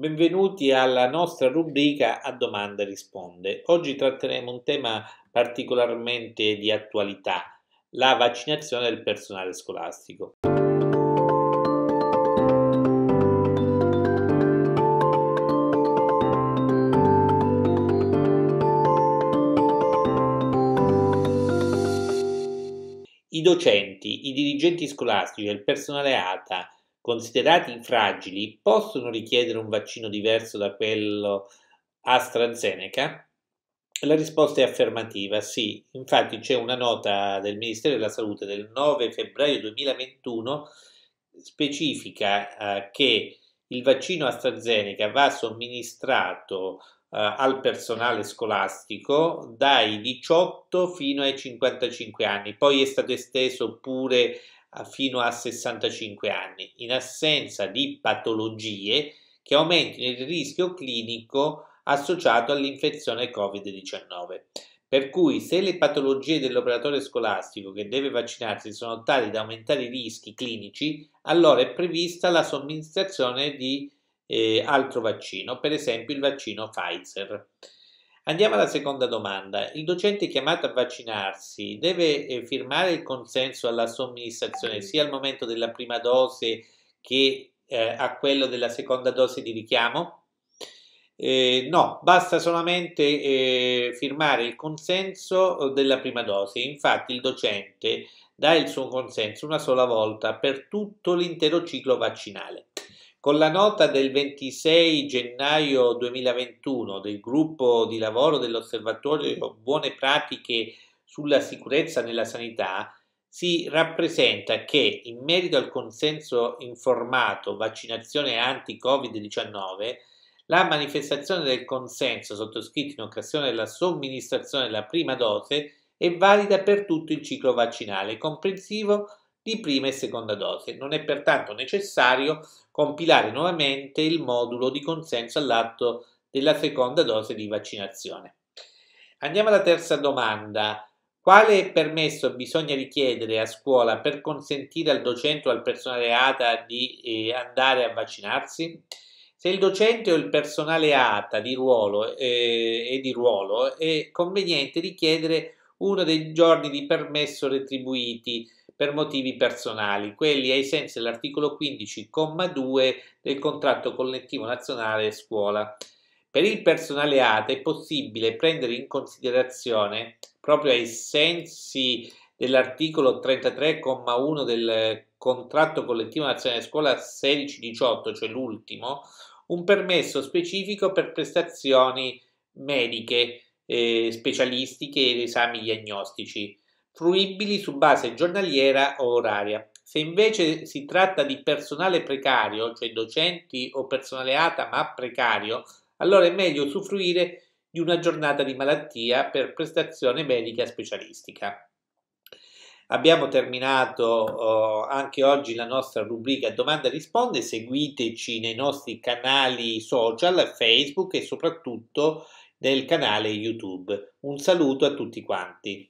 benvenuti alla nostra rubrica A domanda risponde. Oggi tratteremo un tema particolarmente di attualità, la vaccinazione del personale scolastico. I docenti, i dirigenti scolastici e il personale ATA considerati fragili, possono richiedere un vaccino diverso da quello AstraZeneca? La risposta è affermativa, sì. Infatti c'è una nota del Ministero della Salute del 9 febbraio 2021 specifica eh, che il vaccino AstraZeneca va somministrato eh, al personale scolastico dai 18 fino ai 55 anni, poi è stato esteso pure fino a 65 anni, in assenza di patologie che aumentino il rischio clinico associato all'infezione Covid-19. Per cui se le patologie dell'operatore scolastico che deve vaccinarsi sono tali da aumentare i rischi clinici, allora è prevista la somministrazione di eh, altro vaccino, per esempio il vaccino Pfizer. Andiamo alla seconda domanda. Il docente chiamato a vaccinarsi deve eh, firmare il consenso alla somministrazione sia al momento della prima dose che eh, a quello della seconda dose di richiamo? Eh, no, basta solamente eh, firmare il consenso eh, della prima dose. Infatti il docente dà il suo consenso una sola volta per tutto l'intero ciclo vaccinale. Con la nota del 26 gennaio 2021 del gruppo di lavoro dell'Osservatorio Buone Pratiche sulla sicurezza nella sanità, si rappresenta che in merito al consenso informato vaccinazione anti-Covid-19, la manifestazione del consenso sottoscritto in occasione della somministrazione della prima dose è valida per tutto il ciclo vaccinale, comprensivo di prima e seconda dose. Non è pertanto necessario compilare nuovamente il modulo di consenso all'atto della seconda dose di vaccinazione. Andiamo alla terza domanda. Quale permesso bisogna richiedere a scuola per consentire al docente o al personale ATA di eh, andare a vaccinarsi? Se il docente o il personale ATA di ruolo, eh, è di ruolo, è conveniente richiedere uno dei giorni di permesso retribuiti per motivi personali, quelli ai sensi dell'articolo 15,2 del contratto collettivo nazionale scuola. Per il personale ATA è possibile prendere in considerazione, proprio ai sensi dell'articolo 33,1 del contratto collettivo nazionale scuola 16-18, cioè l'ultimo, un permesso specifico per prestazioni mediche, eh, specialistiche ed esami diagnostici fruibili su base giornaliera o oraria. Se invece si tratta di personale precario, cioè docenti o personale ATA ma precario, allora è meglio usufruire di una giornata di malattia per prestazione medica specialistica. Abbiamo terminato eh, anche oggi la nostra rubrica domanda e risponde, seguiteci nei nostri canali social, Facebook e soprattutto nel canale YouTube. Un saluto a tutti quanti.